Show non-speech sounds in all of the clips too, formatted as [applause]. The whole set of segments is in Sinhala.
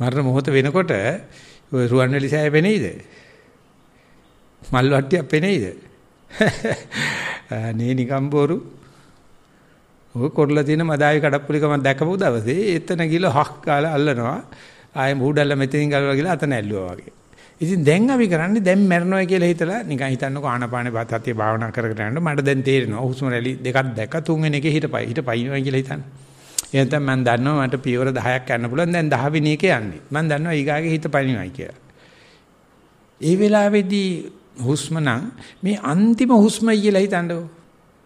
මරණ මොහොත වෙනකොට ඔය රුවන්වැලි සෑය පෙනෙයිද? මල් වට්ටියක් පෙනෙයිද? [laughs] නේ නිකම් බොරු. ඔය කොරලා තියෙන මදායි කඩප්පුලික මම දැකපු දවසේ එතන ගිහලා හක් කාලා අල්ලනවා. ආයේ මූඩල්ල මෙතනින් ගලවලා ගිහලා අතන ඇල්ලුවා වගේ. ඉතින් දැන් අපි කරන්නේ දැන් මැරනවා කියලා හිතලා නිකන් හිතන්නකො ආනපාන පාතතිය භාවනා කරගෙන යනකොට මට දැන් තේරෙනවා හුස්ම රැලි දෙකක් දැක්ක තුන්වෙනි එකේ හිටපයි හිටපයින්නවා කියලා හිතන්නේ. එහෙනම් මම දන්නවා මට පියවර 10ක් යන්න පුළුවන්. දැන් 10 වෙනි එක යන්නේ. මම දන්නවා ඊගාගේ හිත පණිනවයි කියලා. ඒ වෙලාවේදී හුස්ම නම් මේ අන්තිම හුස්මයි කියලා හිතන්නකො.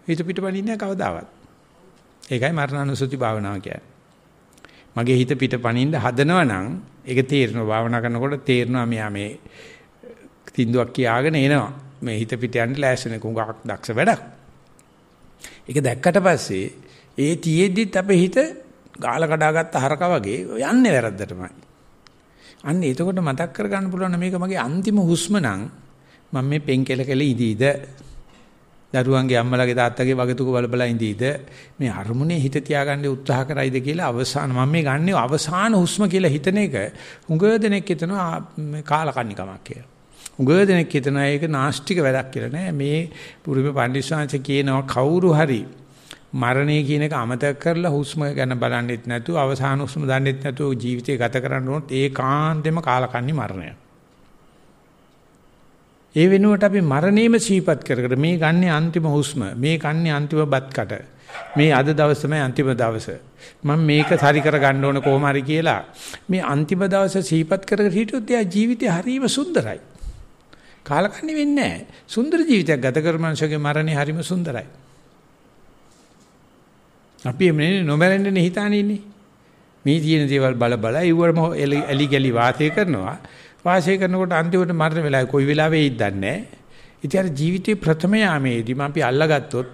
හිත පිට පණින්නේ කවදාවත්. ඒකයි මරණානුසුති භාවනාව කියන්නේ. මගේ හිත පිට පණින්න හදනවා නම් ඒක තේරෙනවා භාවනා කරනකොට තේරෙනවා මෙයා මේ තින්දුවක් කියාගෙන එනවා මේ හිත පිට යන්න ලෑස්තිනේ කුඟක් දක්ෂ වැඩක් ඒක දැක්කට පස්සේ ඒ තියේද්දිත් අපේ හිත ගාල කඩාගත්ත හරක වගේ යන්නේ වැරද්දටමයි. අන්න එතකොට මතක් කරගන්න පුළුවන් මේක මගේ අන්තිම හුස්ම නම් මම මේ පෙන්කෙලකෙල ඉදීද දරුවන්ගේ අම්මලාගේ තාත්තගේ වගතුක බලබලා ඉඳීද මේ අරමුණේ හිත තියාගන්න උත්සාහ කරයිද කියලා අවසාන මම මේ ගන්නෙ අවසාන හුස්ම කියලා හිතන එක හුඟ දෙනෙක් හිතනවා මේ කාලකන්නිකමක් කියලා. හුඟ දෙනෙක් හිතනවා ඒක නාස්තික වැඩක් කියලා නෑ මේ පුරුමේ පඬිස්සංශ කියනවා කවුරු හරි මරණය කියන එක අමතක කරලා හුස්ම ගැන බලන්නෙත් නැතුව අවසාන හුස්ම දන්නෙත් නැතුව ජීවිතය ගත කරන්න උනොත් ඒ කාන්තෙම කාලකන්ණි මරණය. ඒ වෙනුවට අපි මරණයම සීපත් කරකට මේ ගන්නේ අන්තිම හුස්ම මේ ගන්නේ අන්තිම බත් කට මේ අද දවස් තමයි අන්තිම දවස මම මේක සරි කර ගන්න ඕන කොහොම හරි කියලා මේ අන්තිම දවස සීපත් කරගෙන හිටියොත් එයා ජීවිතේ හරීම සුන්දරයි කාලකන්ණි වෙන්නේ නැහැ සුන්දර ජීවිතයක් ගත කරන මනුස්සයගේ මරණය හරීම සුන්දරයි අපි එන්නේ නොමැරෙන්නේ හිතානින්නේ. මේ තියෙන දේවල් බල බල ඉවරම එලි ගලි වාසය කරනවා. වාසය කරනකොට අන්තිමට මරණ වෙලාවේ කොයි වෙලාවෙ ඉද්දන්නේ නැහැ. ඉතින් ජීවිතේ ප්‍රථම යාමේදී අපි අල්ලගත්තොත්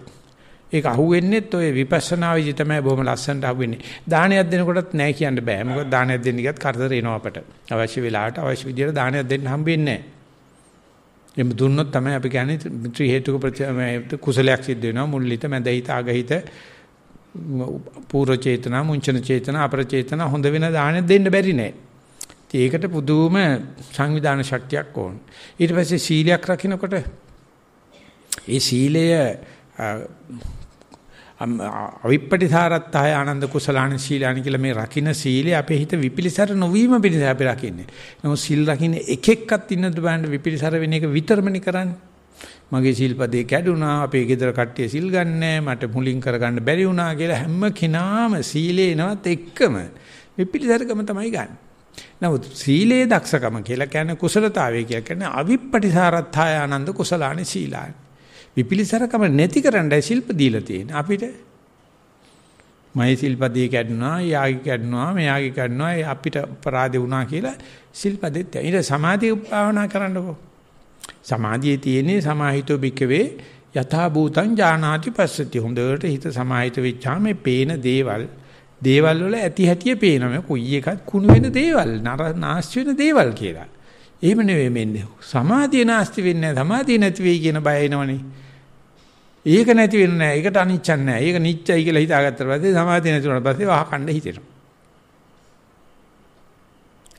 ඒක අහුවෙන්නේත් ඔය විපස්සනා විදි තමයි බොහොම ලස්සනට අහුවෙන්නේ. දානයක් දෙනකොටත් නැහැ කියන්න බෑ. මොකද දානයක් දෙන්න ගියත් කරදර එනවා අපට. අවශ්‍ය වෙලාවට අවශ්‍ය විදියට දානයක් දෙන්න හම්බෙන්නේ නැහැ. එම් දුන්නොත් තමයි අපි කියන්නේ ත්‍රි හේතුක ප්‍රති කුසලයක් සිද්ධ වෙනවා මුල්ලිත මැදහිත අගහිත පූර්ව චේතනා, මුංචන චේතනා, අපර චේතනා හොඳ වෙන දාණය දෙන්න බැරි නෑ. ඒකට පුදුම සංවිධාන ශක්තියක් ඕන. ඊට පස්සේ සීලයක් රකින්නකොට ඒ සීලය අවිප්පටිසාරත්තාය ආනන්ද කුසලාණ සීලාණ කියලා මේ රකින්න සීලය අපේ හිත විපිලිසර නොවීම පිණිස අපි රකින්නේ. නමුත් සීල් රකින්න එක එක්කත් ඉන්නද බලන්න විපිලිසර වෙන එක විතරමනේ කරන්නේ. මගේ සිල්පදේ කැඩුනා, අපේ ගෙදර කට්ටිය සිල් ගන්නෑ, මට මුලින් කරගන්න බැරි වුණා කියලා හැම කෙනාම සීලේනවත් එක්කම විපිලිසරකම තමයි ගන්න. නමුත් සීලේ දක්ෂකම කියලා කියන්නේ කුසලතාවය කියලා කියන්නේ අවිප්පටිසාරත්ථය ආනන්ද කුසලානි සීලානි. විපිලිසරකම නැති කරන්නයි ශිල්ප දීලා තියෙන්නේ. අපිට මයි සිල්පදේ කැඩුනා, යාගේ කැඩුනා, මෙයාගේ කැඩුනා, අපිට අපරාධේ වුණා කියලා සිල්පදෙත් ඊට සමාධි භාවනා කරන්නකෝ. සමාධියේ තියෙන්නේ සමාහිතෝ භික්කවේ යථා භූතං ඥානාති පස්සති. හොඳට හිත සමාහිත වෙච්චාම මේ පේන දේවල් දේවල් වල ඇති හැටිය පේනවා. මේ කුයි එකක් කුණු වෙන දේවල්, නාස්ති වෙන දේවල් කියලා. එහෙම නෙවෙයි මෙන්නේ. සමාධිය නාස්ති වෙන්නේ නැහැ. සමාධිය නැති වෙයි කියන බය එනවනේ. ඒක නැති වෙන්නේ නැහැ. ඒකට අනිච්චක් නැහැ. ඒක නිච්චයි කියලා හිතාගත්තට පස්සේ සමාධිය නැති වුණාට පස්සේ වහකණ්ඩ හිතෙනවා.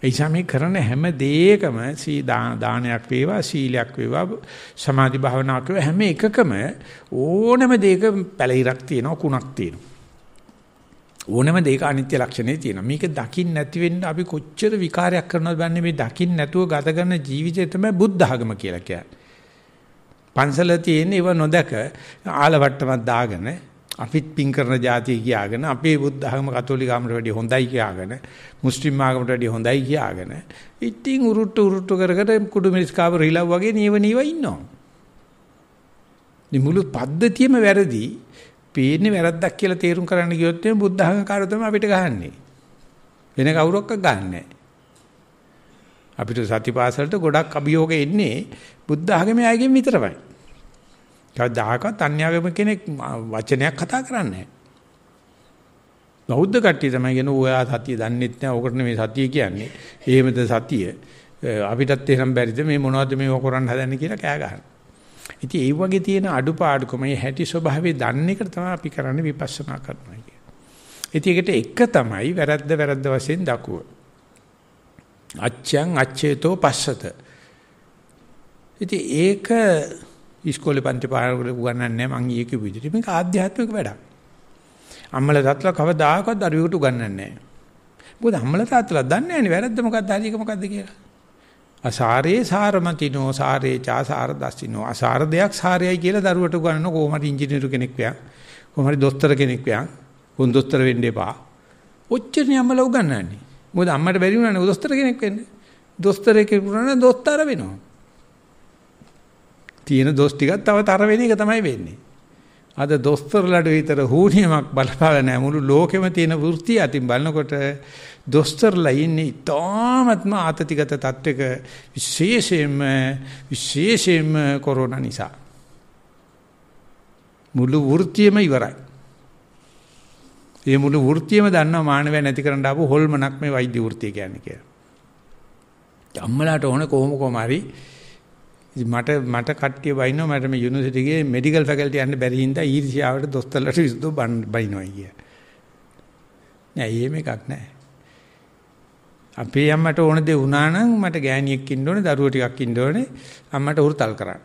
එයිසම මේ කරන හැම දෙයකම සී දානයක් වේවා සීලයක් වේවා සමාධි භාවනාවක් වේවා හැම එකකම ඕනම දෙයක පැලිරක් තියෙනවා කුණක් තියෙනවා ඕනම දෙයක අනිත්‍ය ලක්ෂණේ තියෙනවා මේක දකින්න නැති වෙන්න අපි කොච්චර විකාරයක් කරනවද බන්නේ මේ දකින්න නැතුව ගත කරන ජීවිතය තමයි බුද්ධ ආගම කියලා කියන්නේ පන්සල තියෙන ඒව නොදක ආලවට්ටමක් දාගෙන අපිත් පින් කරන જાතිය කියාගෙන අපේ බුද්ධ ආගම කතෝලික ආගමට වැඩිය හොඳයි කියාගෙන මුස්ලිම් ආගමට වැඩිය හොඳයි කියාගෙන ඉතින් උරුට්ට උරුට්ට කර කර කුඩු මිරිස් කාව රිලව් වගේ නීව නීව ඉන්නවා. මේ මුළු පද්ධතියම වැරදි. පේන්නේ වැරද්දක් කියලා තේරුම් කරන්න ගියොත් මේ බුද්ධ ආගම කාර්ය තමයි අපිට ගහන්නේ. වෙන කවුරක්වත් ගන්නෑ. අපිට සතිපාසලට ගොඩක් අභියෝග එන්නේ බුද්ධ ආගමේ අයගෙන් විතරමයි. කවදාකවත් අන්‍යාගම කෙනෙක් වචනයක් කතා කරන්නේ නැහැ. බෞද්ධ කට්ටිය තමයි කියන ඔයා සතිය දන්නෙත් නැහැ. ඔකට මේ සතිය කියන්නේ. එහෙමද සතිය? අපිටත් එහෙනම් බැරිද මේ මොනවද මේව කරන්න හදන්නේ කියලා කෑ ගහන. ඉතින් ඒ වගේ තියෙන අඩුපාඩුකම මේ හැටි ස්වභාවය දන්න එක තමයි අපි කරන්නේ විපස්සනා කරනවා කියන්නේ. ඉතින් ඒකට එක තමයි වැරද්ද වැරද්ද වශයෙන් දකුව. අච්ඡං අච්ඡේතෝ පස්සත. ඉතින් ඒක ඉස්කෝලේ පන්ති පාරවල උගන්වන්නේ නැහැ මං ඊයේ කිව්ව විදිහට මේක ආධ්‍යාත්මික වැඩක්. අම්මල තාත්තලා කවදාකවත් දරුවෙකුට උගන්වන්නේ නැහැ. මොකද අම්මල තාත්තලා දන්නේ නැහැ වැරද්ද මොකද්ද හරි එක මොකද්ද කියලා. අසාරේ සාරමතිනෝ සාරේ චාසාර දස්සිනෝ අසාර දෙයක් සාරයයි කියලා දරුවට උගන්වන කොහොමද ඉංජිනේරු කෙනෙක් වයන් කොහොමද දොස්තර කෙනෙක් වයන් හුන්දොස්තර වෙන්න එපා. ඔච්චරනේ අම්මලා උගන්වන්නේ. මොකද අම්මට බැරි වුණානේ දොස්තර කෙනෙක් වෙන්න. දොස්තර කෙනෙක් වුණා නම් දොස්තර වෙනවා. තියෙන දොස් ටිකක් තව තර වෙන එක තමයි වෙන්නේ. අද දොස්තරලට විතර හුනියමක් බලපාලා නැහැ මුළු ලෝකෙම තියෙන වෘත්තිය අතින් බලනකොට දොස්තරලා ඉන්නේ තාමත්ම ආතතිගත තත්වයක විශේෂයෙන්ම විශේෂයෙන්ම කොරෝනා නිසා මුළු වෘත්තියම ඉවරයි. මේ මුළු වෘත්තියම දන්නා මානවය නැති කරන්න ආපු හොල්මනක් මේ වෛද්‍ය වෘත්තිය කියන්නේ කියලා. අම්මලාට ඕන කොහොම කොහම හරි ඉතින් මට මට කට්ටිය බයිනවා මට මේ යුනිවර්සිටි ගියේ මෙඩිකල් ෆැකල්ටි යන්න බැරි හින්දා ඊර්ෂ්‍යාවට දොස්තරලට විසඳු බයිනවා කිය. නෑ එහෙම එකක් නෑ. අපේ අම්මට ඕන දේ වුණා නම් මට ගෑණියෙක් ඉන්න ඕනේ දරුවෝ ටිකක් ඉන්න ඕනේ අම්මට උරුතල් කරන්න.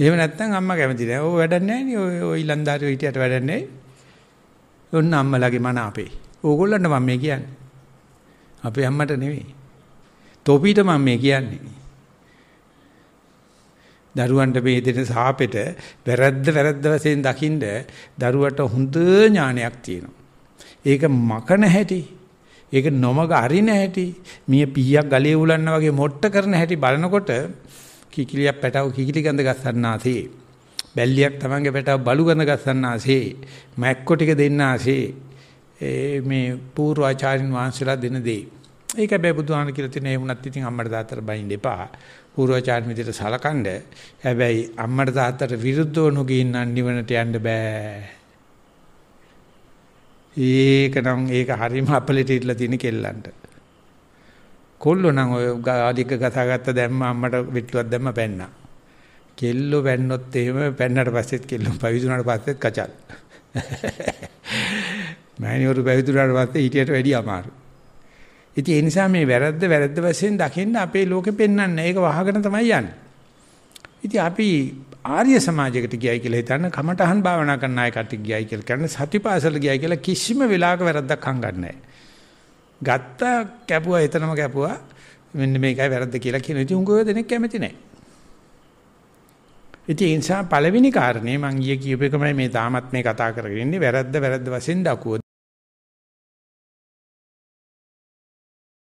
එහෙම නැත්නම් අම්මා කැමති නෑ. ඕක වැඩක් නෑ නේ. ඔය ඔය ඉලන්දාරියෝ හිටියට වැඩක් නෑ. ඔන්න අම්මලාගේ මන අපේ. ඕගොල්ලන්ට මම මේ කියන්නේ. අපේ අම්මට නෙවෙයි. තොපිට මම මේ කියන්නේ. දරුවන්ට මේ දෙන සාපෙට වැරද්ද වැරද්ද වශයෙන් දකින්ද දරුවට හොඳ ඥානයක් තියෙනවා. ඒක මකන හැටි ඒක නොමග අරින හැටි මිය පීයක් ගලේ උලන්න වගේ මොට්ට කරන හැටි බලනකොට කිකිලියක් පැටව කිකිලි ගඳ ගස්සන්නාසේ බැල්ලියක් තමන්ගේ පැටව බලු ගඳ ගස්සන්නාසේ මැක්කො ටික දෙන්නාසේ මේ පූර්වාචාරින් වහන්සලා දෙන දේ ඒක හැබැයි බුදුහාම කියලා තියෙන ඒ වුණත් ඉතින් අම්මට තාත්තට බයින්න එපා. පූර්වචාරින් විදිහට සලකනද හැබැයි අම්මට තාත්තට විරුද්ධව නොගින්න නිවනට යන්න බෑ. ඒක නම් ඒක හරීම අපලිට ඉట్లా තියෙන කෙල්ලන්ට. කොල්ලෝ නම් ඔය ආදික ගසා ගත්ත දැම්ම අම්මට විට්ටුවක් දැම්ම පැන්නා. කෙල්ලෝ වැන්නොත් එහෙම පැන්නට පස්සෙත් කෙල්ලෝ පවිදුනාට පස්සෙත් කචල්. [laughs] මෑණියෝරු පැවිදුනාට පස්සේ ඊටට වැඩි අමාරු. ඉතින් ඒ නිසා මේ වැරද්ද වැරද්ද වශයෙන් දකින්න අපේ ලෝකෙ පෙන්වන්නේ. ඒක වහගෙන තමයි යන්නේ. ඉතින් අපි ආර්ය සමාජයකට ගියයි කියලා හිතන්න කමටහන් භාවනා කරන අය කට්ටිය ගියයි කියලා කියන්නේ සතිපාසල ගියයි කියලා කිසිම වෙලාවක වැරද්දක් හංගන්නේ ගත්ත කැපුවා එතනම කැපුවා මෙන්න මේකයි වැරද්ද කියලා කියන ඉතින් උංගෝ දෙනෙක් කැමති නැහැ. ඉතින් ඒ නිසා පළවෙනි කාරණේ මං ඊයේ කියපේකමයි මේ තාමත් මේ කතා කරගෙන ඉන්නේ වැරද්ද වැරද්ද වශයෙන් දකුවෝ